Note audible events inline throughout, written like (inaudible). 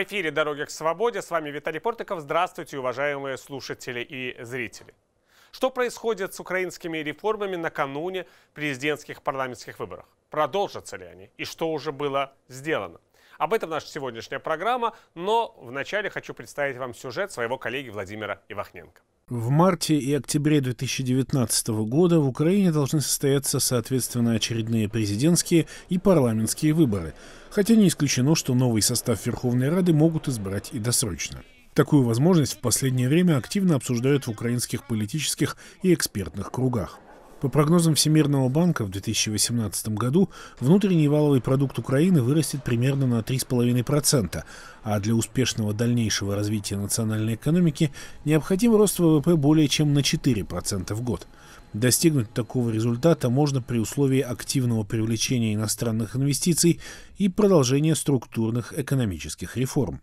В эфире «Дороги к свободе». С вами Виталий Портиков. Здравствуйте, уважаемые слушатели и зрители. Что происходит с украинскими реформами накануне президентских парламентских выборов? Продолжатся ли они? И что уже было сделано? Об этом наша сегодняшняя программа, но вначале хочу представить вам сюжет своего коллеги Владимира Ивахненко. В марте и октябре 2019 года в Украине должны состояться, соответственно, очередные президентские и парламентские выборы – хотя не исключено, что новый состав Верховной Рады могут избрать и досрочно. Такую возможность в последнее время активно обсуждают в украинских политических и экспертных кругах. По прогнозам Всемирного банка, в 2018 году внутренний валовый продукт Украины вырастет примерно на 3,5%, а для успешного дальнейшего развития национальной экономики необходим рост ВВП более чем на 4% в год – Достигнуть такого результата можно при условии активного привлечения иностранных инвестиций и продолжения структурных экономических реформ.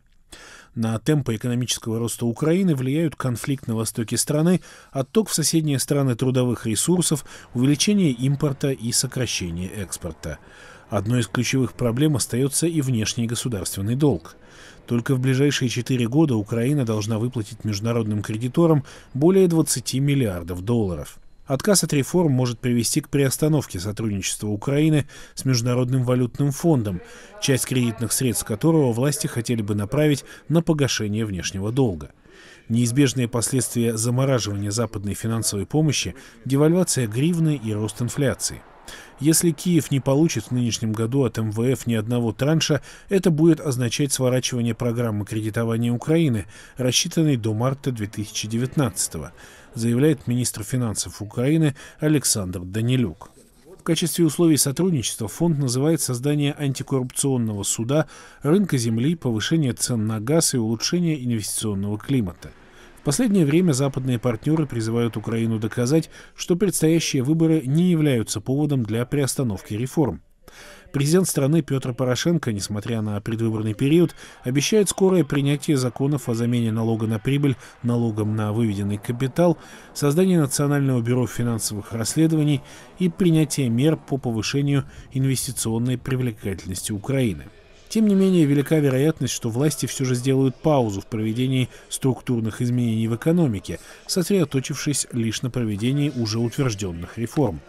На темпы экономического роста Украины влияют конфликт на востоке страны, отток в соседние страны трудовых ресурсов, увеличение импорта и сокращение экспорта. Одной из ключевых проблем остается и внешний государственный долг. Только в ближайшие четыре года Украина должна выплатить международным кредиторам более 20 миллиардов долларов. Отказ от реформ может привести к приостановке сотрудничества Украины с Международным валютным фондом, часть кредитных средств которого власти хотели бы направить на погашение внешнего долга. Неизбежные последствия замораживания западной финансовой помощи – девальвация гривны и рост инфляции. Если Киев не получит в нынешнем году от МВФ ни одного транша, это будет означать сворачивание программы кредитования Украины, рассчитанной до марта 2019 года заявляет министр финансов Украины Александр Данилюк. В качестве условий сотрудничества фонд называет создание антикоррупционного суда, рынка земли, повышение цен на газ и улучшение инвестиционного климата. В последнее время западные партнеры призывают Украину доказать, что предстоящие выборы не являются поводом для приостановки реформ. Президент страны Петр Порошенко, несмотря на предвыборный период, обещает скорое принятие законов о замене налога на прибыль налогом на выведенный капитал, создание Национального бюро финансовых расследований и принятие мер по повышению инвестиционной привлекательности Украины. Тем не менее, велика вероятность, что власти все же сделают паузу в проведении структурных изменений в экономике, сосредоточившись лишь на проведении уже утвержденных реформ.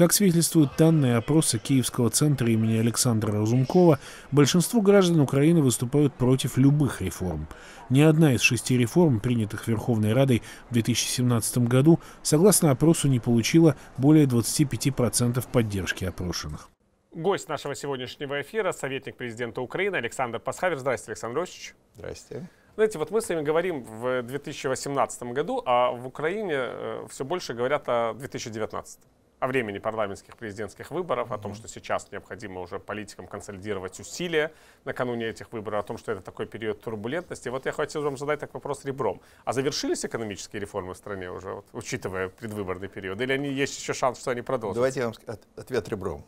Как свидетельствуют данные опроса Киевского центра имени Александра Разумкова, большинство граждан Украины выступают против любых реформ. Ни одна из шести реформ, принятых Верховной Радой в 2017 году, согласно опросу не получила более 25% поддержки опрошенных. Гость нашего сегодняшнего эфира – советник президента Украины Александр Пасхавер. Здравствуйте, Александр Рощевич. Здравствуйте. Знаете, вот мы с вами говорим в 2018 году, а в Украине э, все больше говорят о 2019 о времени парламентских президентских выборов, о том, что сейчас необходимо уже политикам консолидировать усилия накануне этих выборов, о том, что это такой период турбулентности. Вот я хотел вам задать так вопрос ребром. А завершились экономические реформы в стране уже, вот, учитывая предвыборный период? Или они, есть еще шанс, что они продолжат Давайте я вам ответ ребром.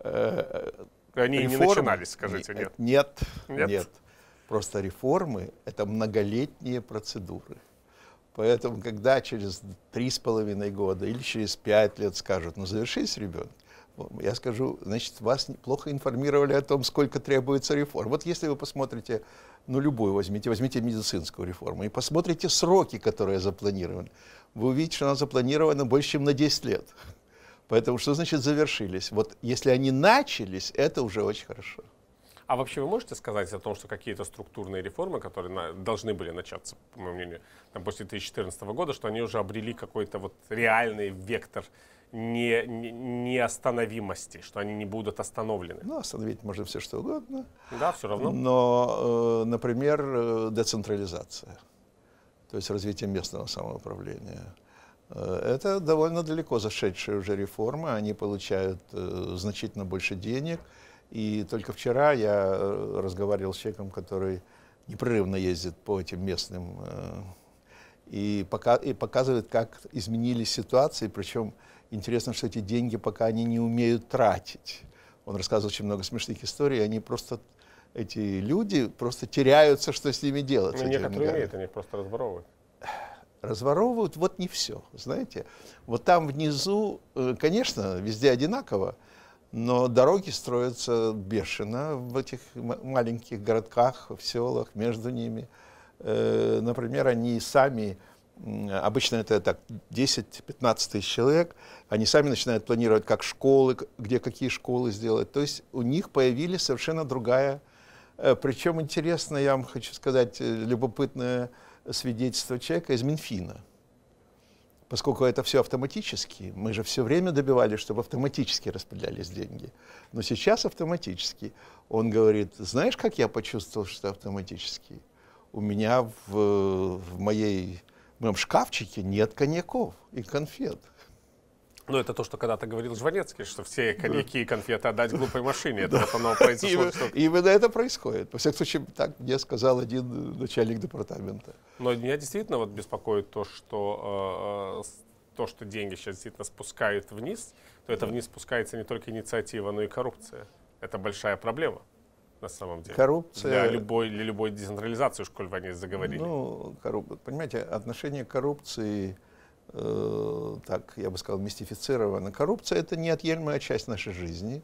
Э, э, они реформы, не начинались, скажите, Нет, нет. нет. Просто реформы — это многолетние процедуры. Поэтому, когда через три с половиной года или через пять лет скажут, ну, завершись, ребенок, я скажу, значит, вас плохо информировали о том, сколько требуется реформ. Вот если вы посмотрите, ну, любую возьмите, возьмите медицинскую реформу и посмотрите сроки, которые запланированы, вы увидите, что она запланирована больше, чем на 10 лет. Поэтому что значит завершились? Вот если они начались, это уже очень хорошо. А вообще вы можете сказать о том, что какие-то структурные реформы, которые на, должны были начаться, по моему мнению, там, после 2014 года, что они уже обрели какой-то вот реальный вектор не, не, неостановимости, что они не будут остановлены. Ну, остановить можно все что угодно. Да, все равно. Но, э, например, э, децентрализация, то есть развитие местного самоуправления. Э, это довольно далеко зашедшие уже реформы, они получают значительно больше денег, и только вчера я э, разговаривал с человеком, который непрерывно ездит по этим местным э, и, пока, и показывает, как изменились ситуации. Причем интересно, что эти деньги пока они не умеют тратить. Он рассказывал очень много смешных историй, они просто эти люди просто теряются, что с ними делать. Ну, некоторые умеют, они просто разворовывают разворовывают, вот не все, знаете. Вот там внизу, э, конечно, везде одинаково, но дороги строятся бешено в этих маленьких городках, в селах, между ними. Э, например, они сами, обычно это так 10-15 тысяч человек, они сами начинают планировать, как школы, где какие школы сделать. То есть у них появились совершенно другая... Э, причем интересно, я вам хочу сказать, э, любопытное свидетельство человека из Минфина – поскольку это все автоматически, мы же все время добивались, чтобы автоматически распределялись деньги. Но сейчас автоматически. Он говорит, знаешь, как я почувствовал, что автоматически? У меня в, в, моей, в моем шкафчике нет коньяков и конфет. Ну, это то, что когда-то говорил Жванецкий, что все коньяки и конфеты отдать глупой машине. Это (laughs) вот оно произошло. Именно это происходит. Во всяком случае, так мне сказал один э, начальник департамента. Но меня действительно вот беспокоит то, что э, э, то, что деньги сейчас действительно спускают вниз, то это вниз спускается не только инициатива, но и коррупция. Это большая проблема на самом деле. Коррупция... Для любой, для любой децентрализации, уж коль вы о ней заговорили. Ну, коррупция. понимаете, отношение к коррупции Э, так, я бы сказал, мистифицирована. Коррупция – это неотъемлемая часть нашей жизни.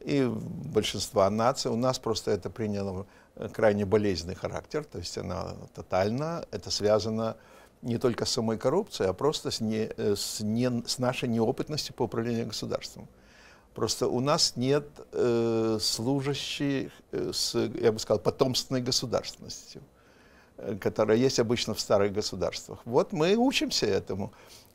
И большинства наций у нас просто это приняло э, крайне болезненный характер, то есть она тотальна, это связано не только с самой коррупцией, а просто с, не, э, с, не, с нашей неопытностью по управлению государством. Просто у нас нет э, служащих с, я бы сказал, потомственной государственностью. Э, которая есть обычно в старых государствах. Вот мы учимся этому.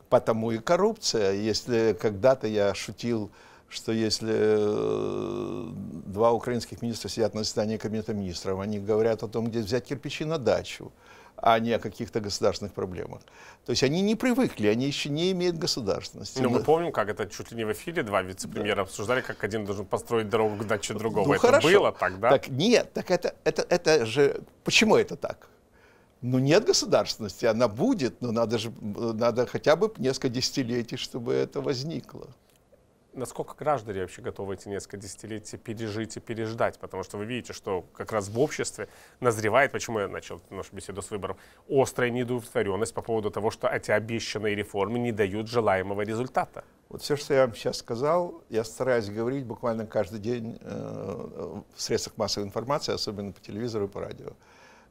Потому и коррупция. Если когда-то я шутил, что если э, два украинских министра сидят на заседании комитета министров, они говорят о том, где взять кирпичи на дачу, а не о каких-то государственных проблемах. То есть они не привыкли, они еще не имеют государственности. Ну, мы помним, как это чуть ли не в эфире два вице-премьера да. обсуждали, как один должен построить дорогу к даче другого. Ну, это хорошо. было тогда? Так, нет, так это, это, это же... Почему это так? Ну, нет государственности, она будет, но надо же, надо хотя бы несколько десятилетий, чтобы это возникло. Насколько граждане вообще готовы эти несколько десятилетий пережить и переждать? Потому что вы видите, что как раз в обществе назревает, почему я начал нашу беседу с выбором, острая неудовлетворенность по поводу того, что эти обещанные реформы не дают желаемого результата. Вот все, что я вам сейчас сказал, я стараюсь говорить буквально каждый день э, в средствах массовой информации, особенно по телевизору и по радио.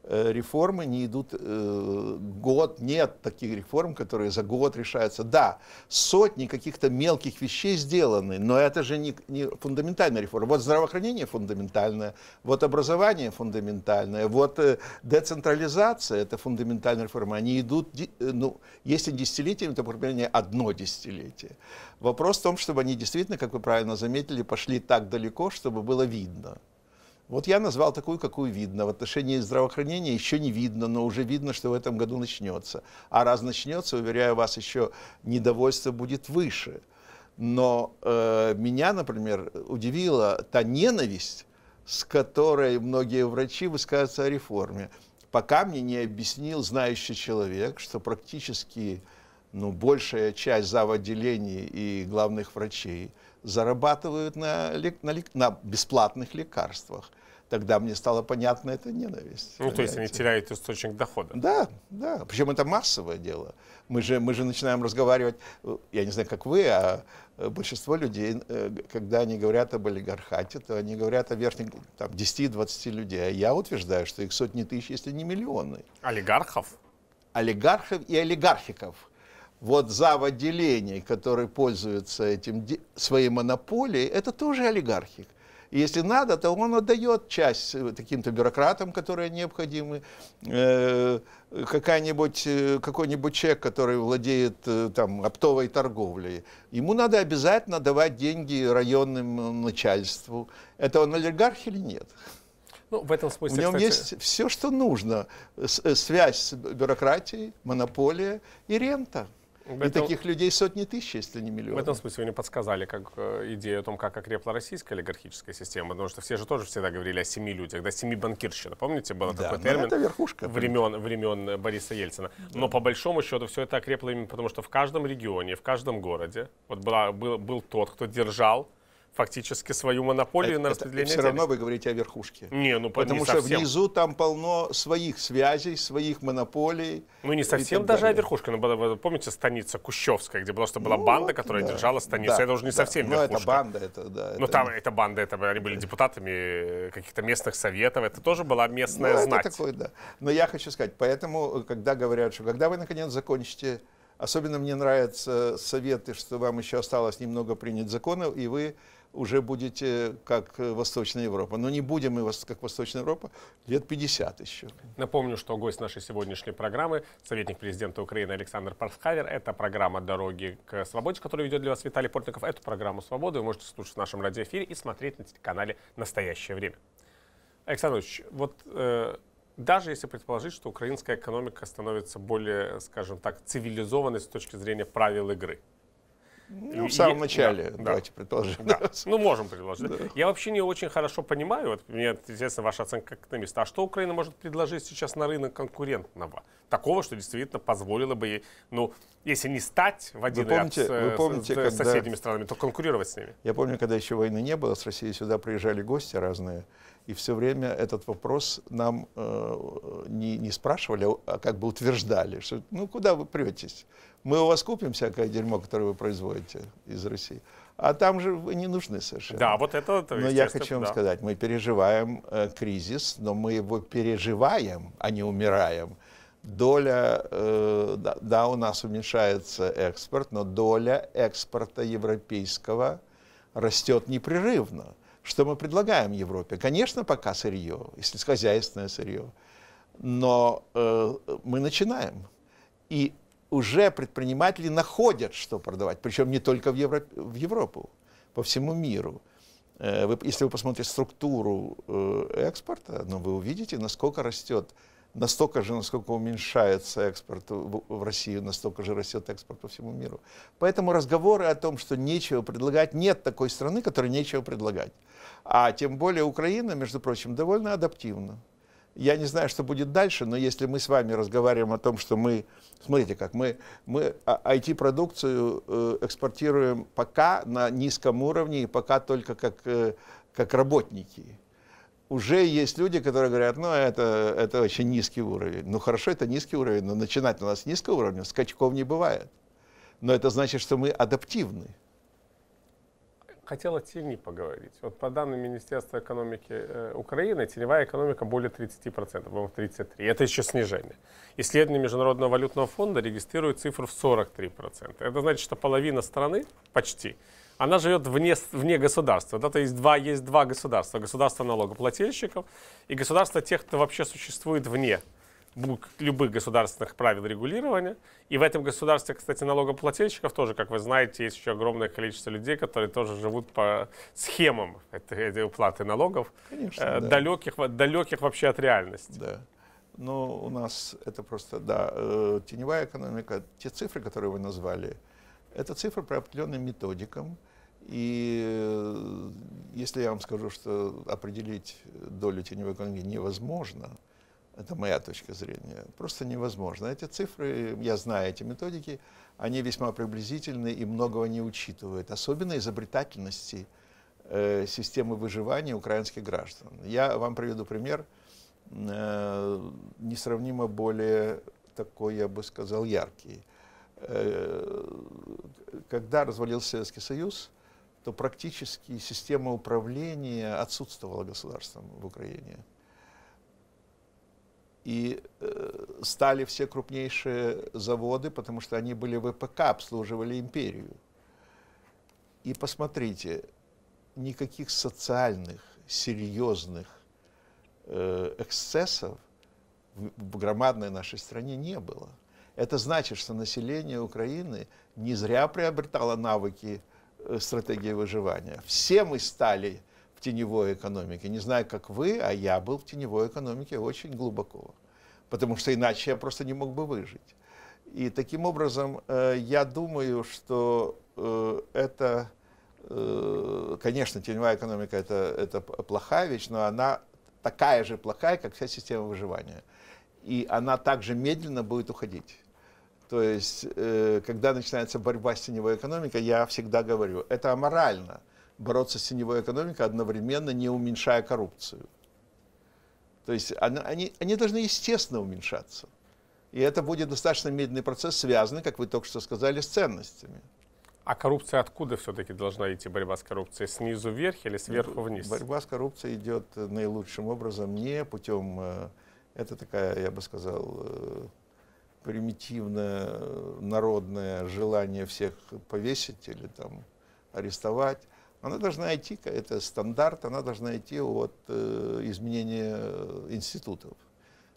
Э, реформы не идут э, год, нет таких реформ, которые за год решаются. Да, сотни каких-то мелких вещей сделаны, но это же не, не фундаментальная реформа. Вот здравоохранение фундаментальное, вот образование фундаментальное, вот э, децентрализация это фундаментальная реформа. Они идут, ну, если десятилетиями, то, по крайней мере, одно десятилетие. Вопрос в том, чтобы они действительно, как вы правильно заметили, пошли так далеко, чтобы было видно. Вот я назвал такую, какую видно. В отношении здравоохранения еще не видно, но уже видно, что в этом году начнется. А раз начнется, уверяю вас, еще недовольство будет выше. Но э, меня, например, удивила та ненависть, с которой многие врачи высказываются о реформе. Пока мне не объяснил знающий человек, что практически ну, большая часть завоотделений и главных врачей – зарабатывают на, на, на бесплатных лекарствах. Тогда мне стало понятно, это ненависть. Ну, понимаете? то есть они теряют источник дохода. Да, да. Причем это массовое дело. Мы же, мы же начинаем разговаривать, э, я не знаю, как вы, а э, большинство людей, э, когда они говорят об олигархате, то они говорят о верхних там, 10-20 людей. А я утверждаю, что их сотни тысяч, если не миллионы. Олигархов? Олигархов и олигархиков вот зав. отделений, которые пользуются этим, своей монополией, это тоже олигархи. если надо, то он отдает часть каким-то э, бюрократам, которые необходимы. Э, какая-нибудь, э, какой-нибудь человек, который владеет там, оптовой торговлей, ему надо обязательно давать деньги районным начальству. Это он олигарх или нет? Ну, в этом смысле, У него есть все, что нужно. связь с бюрократией, монополия и рента этом... И таких людей сотни тысяч, если не миллионы. В этом смысле вы сегодня подсказали как э, идею о том, как окрепла российская олигархическая система, потому что все же тоже всегда говорили о семи людях, да, семи банкирщина. Помните, был да, такой ну, термин? это верхушка. Времен, времен э, Бориса Ельцина. Да. Но по большому счету все это окрепло именно потому, что в каждом регионе, в каждом городе вот была, был, был тот, кто держал фактически свою монополию э, это, на распределение. Это, все равно вы говорите о верхушке. Не, ну потому не что совсем. внизу там полно своих связей, своих монополий. Ну не совсем даже далее. о верхушке, но ну, помните станица Кущевская, где просто была ну, банда, которая да, держала станицу. Да, это уже не да, совсем верхушка. Ну это банда, это да. Ну, это... Ну там это банда, это они были депутатами каких-то местных советов, это тоже была местная ну, знать. Это такое, да. Но я хочу сказать, поэтому, э, когда говорят, что когда вы наконец закончите Особенно мне нравятся советы, что вам еще осталось немного принять законы, и вы уже будете э, как э, Восточная Европа. Но не будем мы как Восточная Европа лет 50 еще. Напомню, что гость нашей сегодняшней программы, советник президента Украины Александр Парсхавер. Это программа «Дороги к свободе», которую ведет для вас Виталий Портников. Эту программу «Свободы» вы можете слушать в нашем радиоэфире и смотреть на телеканале «Настоящее время». Александр Ильич, вот э, даже если предположить, что украинская экономика становится более, скажем так, цивилизованной с точки зрения правил игры – ну, в самом начале, да, давайте да. предположим. Да. Ну, можем предложить. Да. Я вообще не очень хорошо понимаю, вот мне интересна ваша оценка как экономиста, а что Украина может предложить сейчас на рынок конкурентного? Такого, что действительно позволило бы ей, ну, если не стать в один вы помните, ряд с, вы помните, с, когда, соседними странами, то конкурировать с ними. Я помню, когда еще войны не было, с России сюда приезжали гости разные, и все время этот вопрос нам э, не, не спрашивали, а как бы утверждали, что ну куда вы претесь? Мы у вас купим всякое дерьмо, которое вы производите из России. А там же вы не нужны совершенно. Да, вот это... это но я хочу вам да. сказать, мы переживаем э, кризис, но мы его переживаем, а не умираем. Доля, э, да, да, у нас уменьшается экспорт, но доля экспорта европейского растет непрерывно. Что мы предлагаем Европе? Конечно, пока сырье, если хозяйственное сырье, но э, мы начинаем. И уже предприниматели находят, что продавать, причем не только в, Евро, в Европу, по всему миру. Э, вы, если вы посмотрите структуру э, экспорта, ну, вы увидите, насколько растет настолько же, насколько уменьшается экспорт в Россию, настолько же растет экспорт по всему миру. Поэтому разговоры о том, что нечего предлагать, нет такой страны, которой нечего предлагать. А тем более Украина, между прочим, довольно адаптивна. Я не знаю, что будет дальше, но если мы с вами разговариваем о том, что мы, смотрите, как мы, мы IT-продукцию а, э, экспортируем пока на низком уровне и пока только как, э, как работники уже есть люди, которые говорят, ну, это, это очень низкий уровень. Ну, хорошо, это низкий уровень, но начинать у нас с низкого уровня скачков не бывает. Но это значит, что мы адаптивны. Хотела о тени поговорить. Вот по данным Министерства экономики э, Украины, теневая экономика более 30%, по-моему, 33%. Это еще снижение. Исследование Международного валютного фонда регистрирует цифру в 43%. Это значит, что половина страны почти – она живет вне, вне государства. Да? То есть два, есть два государства. Государство налогоплательщиков и государство тех, кто вообще существует вне любых государственных правил регулирования. И в этом государстве, кстати, налогоплательщиков тоже, как вы знаете, есть еще огромное количество людей, которые тоже живут по схемам этой, этой уплаты налогов, Конечно, э, да. далеких, далеких вообще от реальности. Да. Но ну, у нас это просто, да, э, теневая экономика, те цифры, которые вы назвали, это цифры по определенным методикам. И э, если я вам скажу, что определить долю теневой экономики невозможно, это моя точка зрения, просто невозможно. Эти цифры, я знаю эти методики, они весьма приблизительны и многого не учитывают, особенно изобретательности э, системы выживания украинских граждан. Я вам приведу пример э, несравнимо более такой, я бы сказал, яркий э, когда развалился Советский Союз, то практически система управления отсутствовала государством в Украине. И э, стали все крупнейшие заводы, потому что они были ВПК, обслуживали империю. И посмотрите, никаких социальных, серьезных э, эксцессов в, в громадной нашей стране не было. Это значит, что население Украины не зря приобретало навыки э, стратегии выживания. Все мы стали в теневой экономике. Не знаю, как вы, а я был в теневой экономике очень глубоко. Потому что иначе я просто не мог бы выжить. И таким образом, э, я думаю, что э, это, конечно, теневая экономика это, это плохая вещь, но она такая же плохая, как вся система выживания. И она также медленно будет уходить. То есть, э, когда начинается борьба с теневой экономикой, я всегда говорю, это аморально бороться с теневой экономикой, одновременно не уменьшая коррупцию. То есть она, они, они должны естественно уменьшаться. И это будет достаточно медленный процесс, связанный, как вы только что сказали, с ценностями. А коррупция откуда все-таки должна идти борьба с коррупцией? Снизу вверх или сверху вниз? Борьба с коррупцией идет наилучшим образом не путем... Э, это такая, я бы сказал, э, примитивное народное желание всех повесить или там арестовать, она должна идти, это стандарт, она должна идти от э, изменения э, институтов.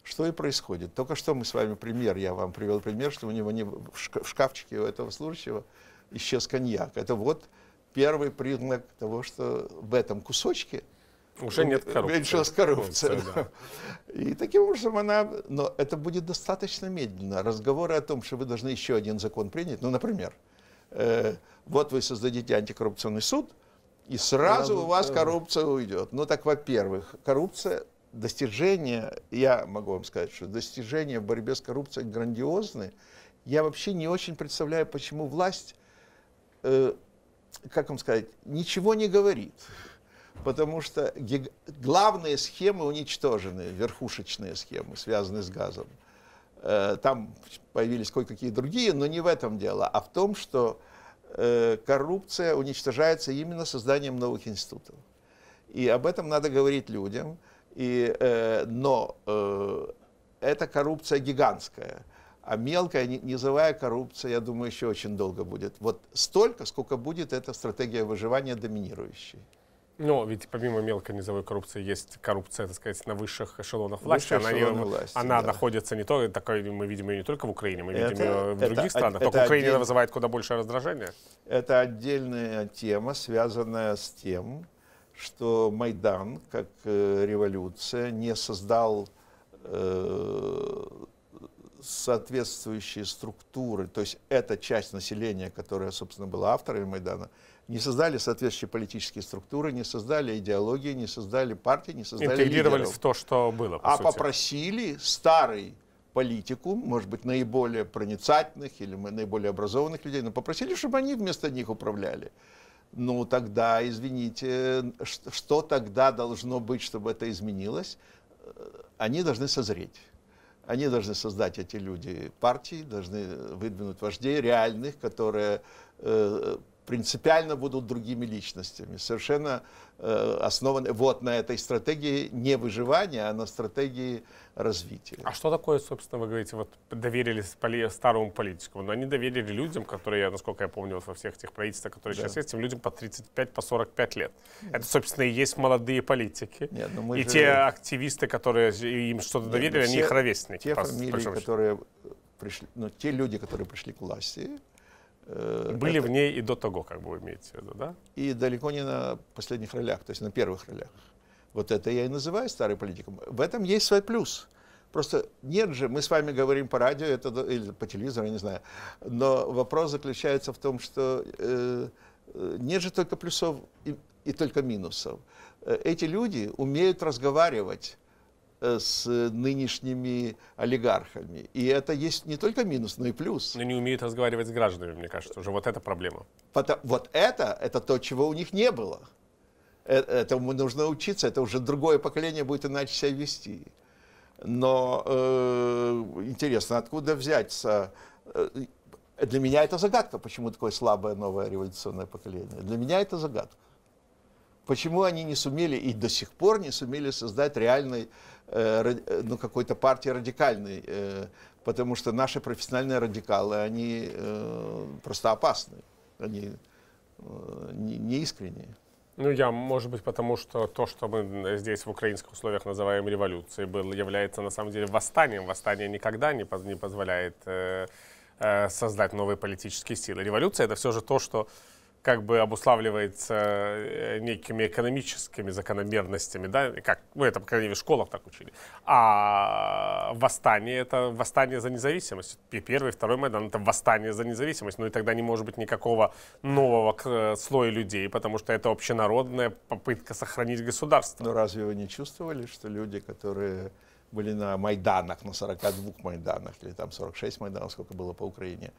Что и происходит. Только что мы с вами пример, я вам привел пример, что у него не, в шкафчике у этого служащего исчез коньяк. Это вот первый признак того, что в этом кусочке уже нет э, коррупции. Уменьшилась коррупция. Да. И таким образом она, но это будет достаточно медленно. Разговоры о том, что вы должны еще один закон принять, ну, например, э, вот вы создадите антикоррупционный суд, и сразу да, у вас коррупция уйдет. Ну так, во-первых, коррупция, достижения, я могу вам сказать, что достижения в борьбе с коррупцией грандиозны. Я вообще не очень представляю, почему власть, э, как вам сказать, ничего не говорит потому что гиг... главные схемы уничтожены, верхушечные схемы, связанные с газом. Э, там появились кое-какие другие, но не в этом дело, а в том, что э, коррупция уничтожается именно созданием новых институтов. И об этом надо говорить людям. И, э, но э, эта коррупция гигантская. А мелкая низовая коррупция, я думаю, еще очень долго будет. Вот столько, сколько будет эта стратегия выживания доминирующей. Но ведь помимо мелкой низовой коррупции есть коррупция, так сказать, на высших эшелонах власти. Высшие она, не, власти, она да. находится не только, такой, мы видим ее не только в Украине, мы это, видим ее в это, других странах. Это, только это Украина отдель... вызывает куда больше раздражения. Это отдельная тема, связанная с тем, что Майдан, как э, революция, не создал э, соответствующие структуры. То есть эта часть населения, которая, собственно, была авторами Майдана, не создали соответствующие политические структуры, не создали идеологии, не создали партии, не создали Интегрировались лидеров. в то, что было, по А сути. попросили старый политику, может быть, наиболее проницательных или наиболее образованных людей, но попросили, чтобы они вместо них управляли. Ну, тогда, извините, э, что тогда должно быть, чтобы это изменилось? Э, они должны созреть. Они должны создать эти люди партии, должны э, выдвинуть вождей реальных, которые принципиально будут другими личностями, совершенно э, основаны вот на этой стратегии не выживания, а на стратегии развития. А что такое, собственно, вы говорите, вот доверились поли старому политику? Но ну, они доверили людям, которые, насколько я помню, вот во всех тех правительствах, которые да. сейчас есть, тем людям по 35, по 45 лет. Нет. Это, собственно, и есть молодые политики. Нет, но ну, мы и же... те активисты, которые им что-то доверили, ну, все, они их ровесники. Те по, фамилии, которые пришли, ну, те люди, которые пришли к власти, Э, Были это... в ней и до того, как бы вы имеете в виду, да? И далеко не на последних ролях, то есть на первых ролях. Вот это я и называю старой политиком. В этом есть свой плюс. Просто нет же, мы с вами говорим по радио это, или по телевизору, я не знаю. Но вопрос заключается в том, что э, э нет же только плюсов и, и только минусов. Э, эти люди умеют разговаривать Э, с нынешними олигархами. И это есть не только минус, но и плюс. Но не умеют разговаривать с гражданами, мне кажется, уже вот эта проблема. вот это, это то, чего у них не было. Э, этому нужно учиться, это уже другое поколение будет иначе себя вести. Но э, интересно, откуда взяться? Э, для меня это загадка, почему такое слабое новое революционное поколение. Для меня это загадка. Почему они не сумели и до сих пор не сумели создать реальной, э, э, ну, какой-то партии радикальной, э, потому что наши профессиональные радикалы, они э, просто опасны, они э, не, Ну, я, может быть, потому что то, что мы э, здесь в украинских условиях называем революцией, был, является на самом деле восстанием. Восстание никогда не, не позволяет э, э, создать новые политические силы. Революция — это все же то, что как бы обуславливается э, некими экономическими закономерностями, да, как, ну, это, по крайней мере, в школах так учили. А восстание — это восстание за независимость. И первый, второй Майдан — это восстание за независимость. Ну и тогда не может быть никакого нового э, слоя людей, потому что это общенародная попытка сохранить государство. Но разве вы не чувствовали, что люди, которые были на Майданах, на 42 Майданах, или там 46 Майданов, сколько было по Украине,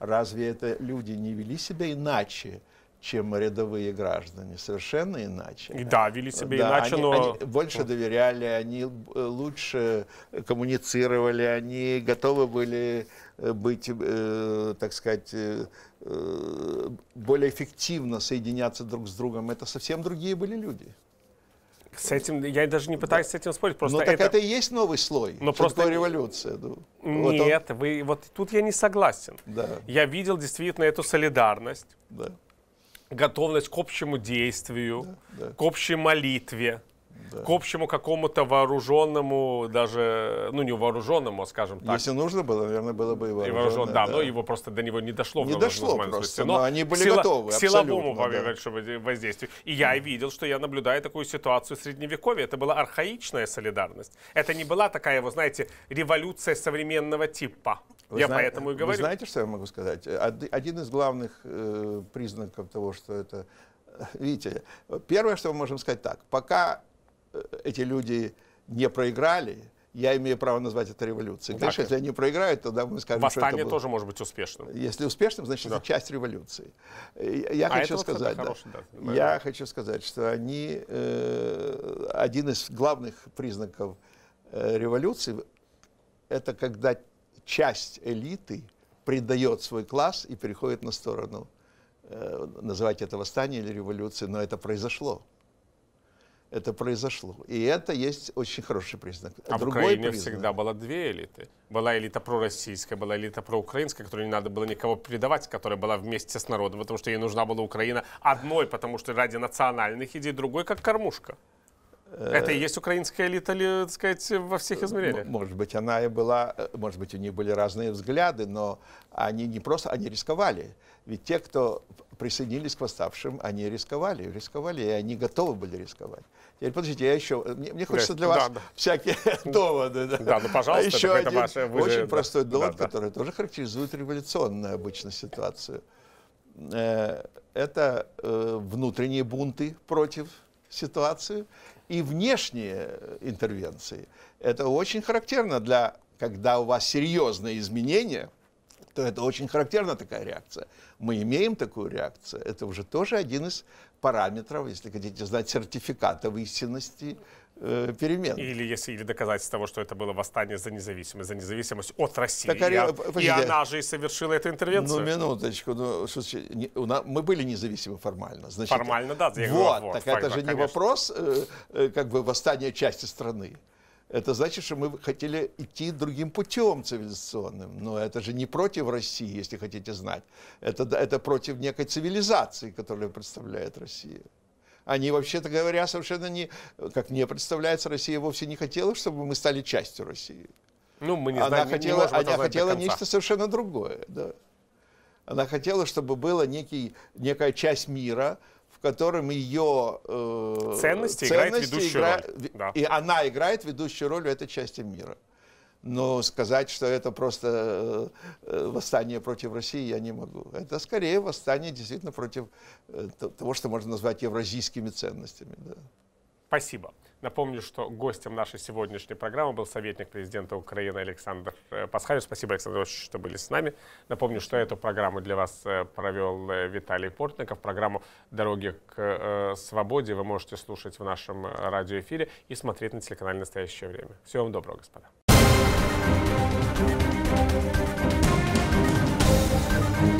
разве это люди не вели себя иначе? чем рядовые граждане, совершенно иначе. И да, вели себя да, иначе, они, но... Они больше доверяли, они э, лучше коммуницировали, они готовы были э, быть, э, так сказать, э, э, более эффективно соединяться друг с другом. Это совсем другие были люди. С этим я даже не пытаюсь да. с этим спорить. Просто Но ну, это... так это и есть новый слой. Но ну, просто революция. Ну, Нет, вот он... вы вот тут я не согласен. Да. Я видел действительно эту солидарность, да. готовность к общему действию, да, да. к общей молитве к общему какому-то вооруженному, даже, ну не вооруженному, а скажем так. Если нужно было, наверное, было бы и вооруженное. И вооружен, да, да, но его просто до него не дошло. Не дошло просто, но, но они были сила, готовы. К силовому да. воздействию. И я видел, что я наблюдаю такую ситуацию в Средневековье. Это была архаичная солидарность. Это не была такая, вы знаете, революция современного типа. Вы я зна... поэтому и говорю. Вы знаете, что я могу сказать? Один из главных э, признаков того, что это... Э, видите, первое, что мы можем сказать так. Пока эти люди не проиграли, я имею право назвать это революцией. Да, ну Конечно, если они проиграют, тогда мы скажем, Восстание что это было. тоже может быть успешным. Если успешным, значит, да. это часть революции. Я а хочу сказать, да, хороший, да. я хочу сказать, что они э, один из главных признаков э, революции это когда часть элиты предает свой класс и переходит на сторону. Э, называть это восстание или революцией, но это произошло это произошло. И это есть очень хороший признак. А Другой в Украине признак. всегда было две элиты. Была элита пророссийская, была элита проукраинская, которой не надо было никого предавать, которая была вместе с народом, потому что ей нужна была Украина одной, потому что ради национальных идей, другой как кормушка. Э, это и есть украинская элита, ли, так сказать, во всех измерениях? Может быть, она и была, э, может быть, у них были разные взгляды, но они не просто, они рисковали. Ведь те, кто присоединились к восставшим, они рисковали, рисковали, и они готовы были рисковать. Теперь, подождите, я еще, мне, мне хочется для вас да, да. всякие (laughs) доводы. Да, да ну, пожалуйста. А еще один ваша, очень же, простой да, довод, да, который да. тоже характеризует революционную обычно ситуацию. Э, это э, внутренние бунты против ситуации и внешние интервенции. Это очень характерно для, когда у вас серьезные изменения – что это очень характерна такая реакция. Мы имеем такую реакцию. Это уже тоже один из параметров, если хотите знать, сертификата в истинности э, перемен. Или если или доказательство того, что это было восстание за независимость, за независимость от России. Так, и, а, и она же и совершила эту интервенцию. Ну, минуточку. Ну, слушайте, не, у нас, мы были независимы формально. Значит, формально, да. Я вот, говорю, вот, так факт, это же не вопрос э, э, как бы восстания части страны это значит, что мы хотели идти другим путем цивилизационным. Но это же не против России, если хотите знать. Это, это против некой цивилизации, которую представляет Россия. Они, вообще-то говоря, совершенно не, как мне представляется, Россия вовсе не хотела, чтобы мы стали частью России. Ну, мы не знаем, она не, хотела, не она хотела нечто совершенно другое. Да. Она хотела, чтобы была некий, некая часть мира, в котором ее э, ценности, ценности играет ведущую игра... роль. Да. И она играет ведущую роль в этой части мира. Но сказать, что это просто э, э, восстание против России, я не могу. Это скорее восстание действительно против э, того, что можно назвать евразийскими ценностями. Да. Спасибо. Напомню, что гостем нашей сегодняшней программы был советник президента Украины Александр э, Пасхалев. Спасибо, Александр что были с нами. Напомню, что эту программу для вас э, провел э, Виталий Портников. Программу «Дороги к свободе» вы можете слушать в нашем радиоэфире и смотреть на телеканале «Настоящее время». Всего вам доброго, господа. Thank you.